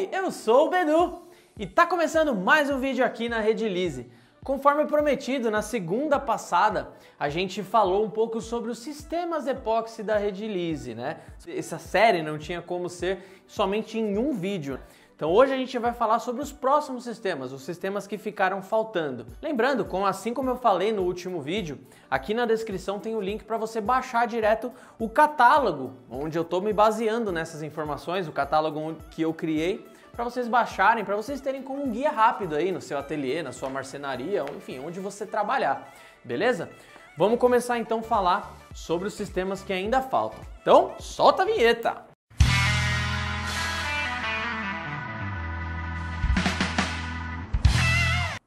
Oi, eu sou o Bedu e tá começando mais um vídeo aqui na Redilize. Conforme prometido, na segunda passada a gente falou um pouco sobre os sistemas epóxi da Redilize, né? Essa série não tinha como ser somente em um vídeo. Então hoje a gente vai falar sobre os próximos sistemas, os sistemas que ficaram faltando. Lembrando, como assim como eu falei no último vídeo, aqui na descrição tem o link para você baixar direto o catálogo, onde eu estou me baseando nessas informações, o catálogo que eu criei para vocês baixarem, para vocês terem como um guia rápido aí no seu ateliê, na sua marcenaria, enfim, onde você trabalhar. Beleza? Vamos começar então a falar sobre os sistemas que ainda faltam. Então, solta a vinheta!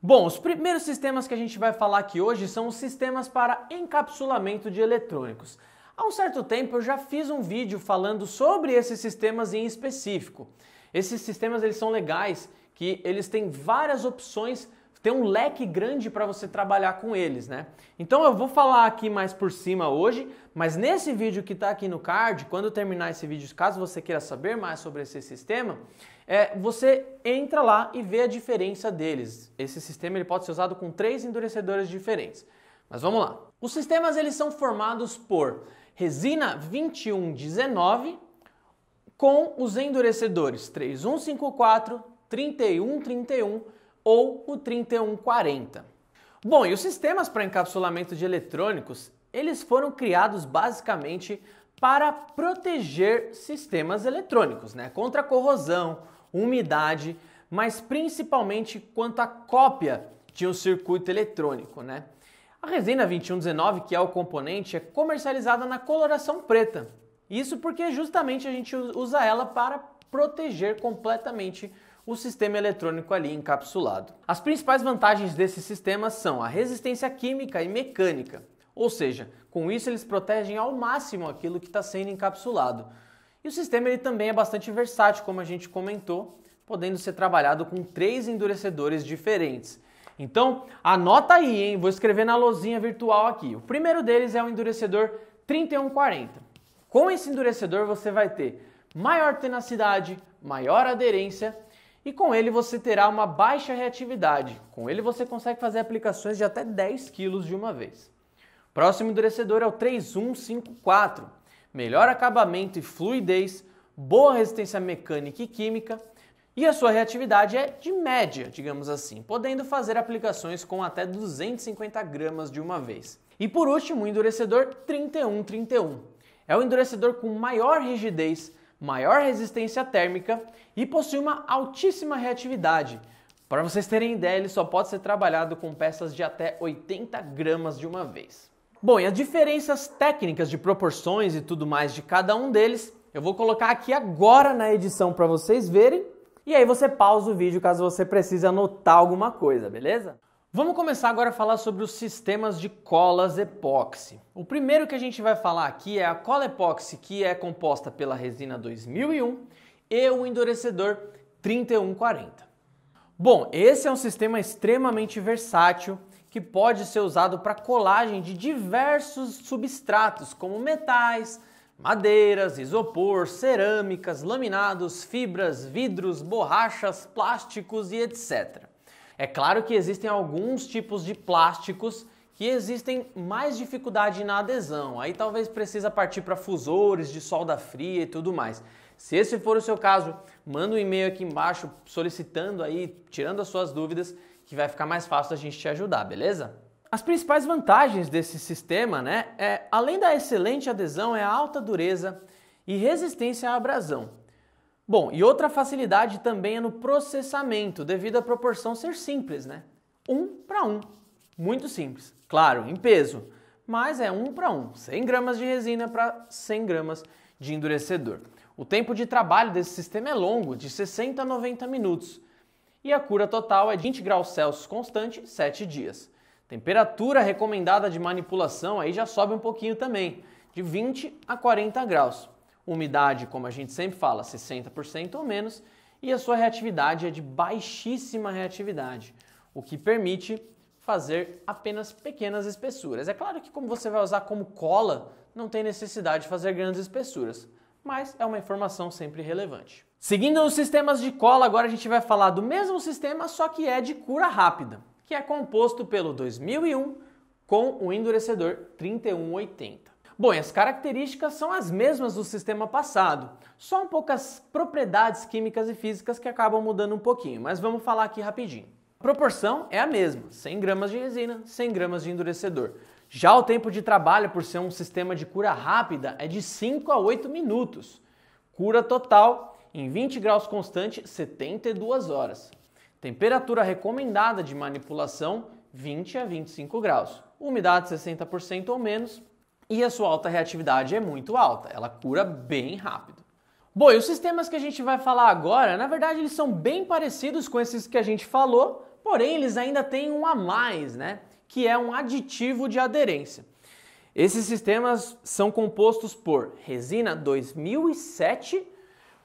Bom, os primeiros sistemas que a gente vai falar aqui hoje são os sistemas para encapsulamento de eletrônicos. Há um certo tempo eu já fiz um vídeo falando sobre esses sistemas em específico. Esses sistemas eles são legais que eles têm várias opções tem um leque grande para você trabalhar com eles, né? Então eu vou falar aqui mais por cima hoje, mas nesse vídeo que está aqui no card, quando terminar esse vídeo, caso você queira saber mais sobre esse sistema, é, você entra lá e vê a diferença deles. Esse sistema ele pode ser usado com três endurecedores diferentes. Mas vamos lá. Os sistemas eles são formados por resina 2119 com os endurecedores 3154, 3131 ou o 3140. Bom, e os sistemas para encapsulamento de eletrônicos, eles foram criados basicamente para proteger sistemas eletrônicos, né? Contra corrosão, umidade, mas principalmente quanto à cópia de um circuito eletrônico, né? A resina 2119, que é o componente, é comercializada na coloração preta. Isso porque justamente a gente usa ela para proteger completamente o sistema eletrônico ali encapsulado. As principais vantagens desse sistema são a resistência química e mecânica, ou seja, com isso eles protegem ao máximo aquilo que está sendo encapsulado. E o sistema ele também é bastante versátil, como a gente comentou, podendo ser trabalhado com três endurecedores diferentes. Então, anota aí, hein? Vou escrever na lozinha virtual aqui. O primeiro deles é o endurecedor 3140. Com esse endurecedor você vai ter maior tenacidade, maior aderência e com ele você terá uma baixa reatividade. Com ele você consegue fazer aplicações de até 10 kg de uma vez. Próximo endurecedor é o 3154. Melhor acabamento e fluidez, boa resistência mecânica e química, e a sua reatividade é de média, digamos assim, podendo fazer aplicações com até 250 gramas de uma vez. E por último, o endurecedor 3131. É o endurecedor com maior rigidez, maior resistência térmica e possui uma altíssima reatividade. Para vocês terem ideia, ele só pode ser trabalhado com peças de até 80 gramas de uma vez. Bom, e as diferenças técnicas de proporções e tudo mais de cada um deles, eu vou colocar aqui agora na edição para vocês verem. E aí você pausa o vídeo caso você precise anotar alguma coisa, beleza? Vamos começar agora a falar sobre os sistemas de colas epóxi. O primeiro que a gente vai falar aqui é a cola epóxi, que é composta pela resina 2001 e o endurecedor 3140. Bom, esse é um sistema extremamente versátil que pode ser usado para colagem de diversos substratos, como metais, madeiras, isopor, cerâmicas, laminados, fibras, vidros, borrachas, plásticos e etc. É claro que existem alguns tipos de plásticos que existem mais dificuldade na adesão. Aí talvez precisa partir para fusores de solda fria e tudo mais. Se esse for o seu caso, manda um e-mail aqui embaixo solicitando aí, tirando as suas dúvidas, que vai ficar mais fácil a gente te ajudar, beleza? As principais vantagens desse sistema, né, é além da excelente adesão, é a alta dureza e resistência à abrasão. Bom, e outra facilidade também é no processamento, devido à proporção ser simples, né? Um para um. Muito simples. Claro, em peso, mas é um para um. 100 gramas de resina para 100 gramas de endurecedor. O tempo de trabalho desse sistema é longo, de 60 a 90 minutos. E a cura total é de 20 graus Celsius constante, 7 dias. Temperatura recomendada de manipulação aí já sobe um pouquinho também, de 20 a 40 graus umidade, como a gente sempre fala, 60% ou menos, e a sua reatividade é de baixíssima reatividade, o que permite fazer apenas pequenas espessuras. É claro que como você vai usar como cola, não tem necessidade de fazer grandes espessuras, mas é uma informação sempre relevante. Seguindo os sistemas de cola, agora a gente vai falar do mesmo sistema, só que é de cura rápida, que é composto pelo 2001 com o endurecedor 3180. Bom, as características são as mesmas do sistema passado, só um poucas propriedades químicas e físicas que acabam mudando um pouquinho, mas vamos falar aqui rapidinho. A proporção é a mesma, 100 gramas de resina, 100 gramas de endurecedor. Já o tempo de trabalho, por ser um sistema de cura rápida, é de 5 a 8 minutos. Cura total, em 20 graus constante, 72 horas. Temperatura recomendada de manipulação, 20 a 25 graus. Umidade 60% ou menos, e a sua alta reatividade é muito alta, ela cura bem rápido. Bom, e os sistemas que a gente vai falar agora, na verdade, eles são bem parecidos com esses que a gente falou, porém eles ainda têm um a mais, né? Que é um aditivo de aderência. Esses sistemas são compostos por resina 2007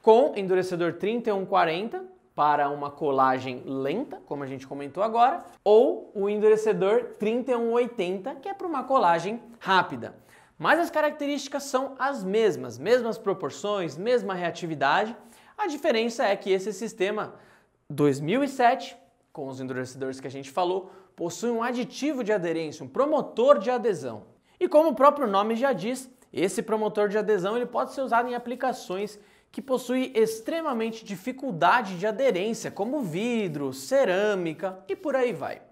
com endurecedor 3140 para uma colagem lenta, como a gente comentou agora, ou o endurecedor 3180, que é para uma colagem rápida mas as características são as mesmas, mesmas proporções, mesma reatividade. A diferença é que esse sistema 2007, com os endurecedores que a gente falou, possui um aditivo de aderência, um promotor de adesão. E como o próprio nome já diz, esse promotor de adesão ele pode ser usado em aplicações que possuem extremamente dificuldade de aderência, como vidro, cerâmica e por aí vai.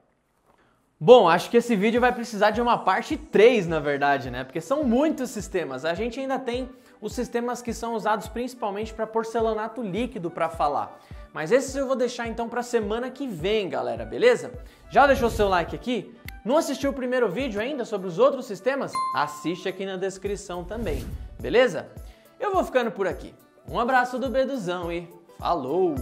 Bom, acho que esse vídeo vai precisar de uma parte 3, na verdade, né? Porque são muitos sistemas. A gente ainda tem os sistemas que são usados principalmente para porcelanato líquido para falar. Mas esses eu vou deixar então para semana que vem, galera, beleza? Já deixou seu like aqui? Não assistiu o primeiro vídeo ainda sobre os outros sistemas? Assiste aqui na descrição também, beleza? Eu vou ficando por aqui. Um abraço do Beduzão e falou!